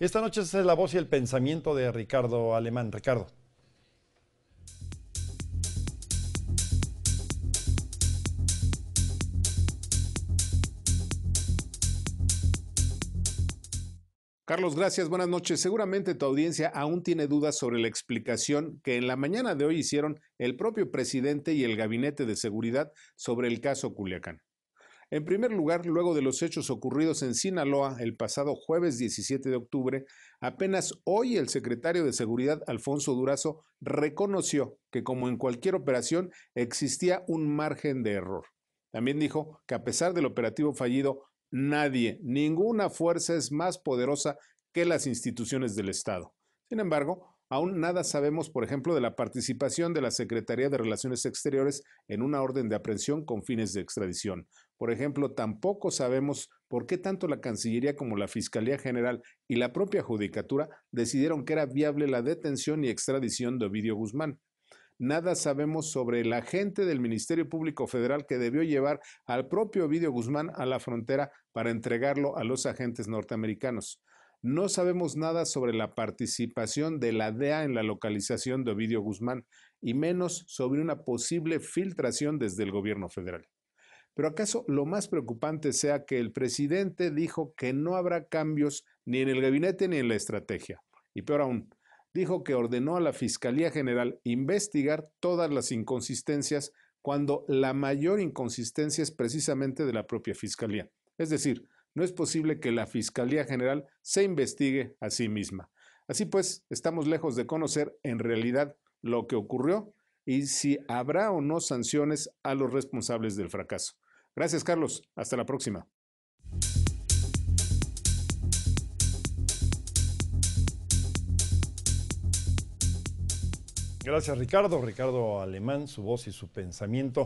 Esta noche es la voz y el pensamiento de Ricardo Alemán. Ricardo. Carlos, gracias, buenas noches. Seguramente tu audiencia aún tiene dudas sobre la explicación que en la mañana de hoy hicieron el propio presidente y el gabinete de seguridad sobre el caso Culiacán. En primer lugar, luego de los hechos ocurridos en Sinaloa el pasado jueves 17 de octubre, apenas hoy el secretario de Seguridad Alfonso Durazo reconoció que como en cualquier operación existía un margen de error. También dijo que a pesar del operativo fallido, nadie, ninguna fuerza es más poderosa que las instituciones del Estado. Sin embargo, Aún nada sabemos, por ejemplo, de la participación de la Secretaría de Relaciones Exteriores en una orden de aprehensión con fines de extradición. Por ejemplo, tampoco sabemos por qué tanto la Cancillería como la Fiscalía General y la propia Judicatura decidieron que era viable la detención y extradición de Ovidio Guzmán. Nada sabemos sobre el agente del Ministerio Público Federal que debió llevar al propio Ovidio Guzmán a la frontera para entregarlo a los agentes norteamericanos. No sabemos nada sobre la participación de la DEA en la localización de Ovidio Guzmán y menos sobre una posible filtración desde el gobierno federal. Pero acaso lo más preocupante sea que el presidente dijo que no habrá cambios ni en el gabinete ni en la estrategia. Y peor aún, dijo que ordenó a la Fiscalía General investigar todas las inconsistencias cuando la mayor inconsistencia es precisamente de la propia Fiscalía. Es decir, no es posible que la Fiscalía General se investigue a sí misma. Así pues, estamos lejos de conocer en realidad lo que ocurrió y si habrá o no sanciones a los responsables del fracaso. Gracias, Carlos. Hasta la próxima. Gracias, Ricardo. Ricardo Alemán, su voz y su pensamiento.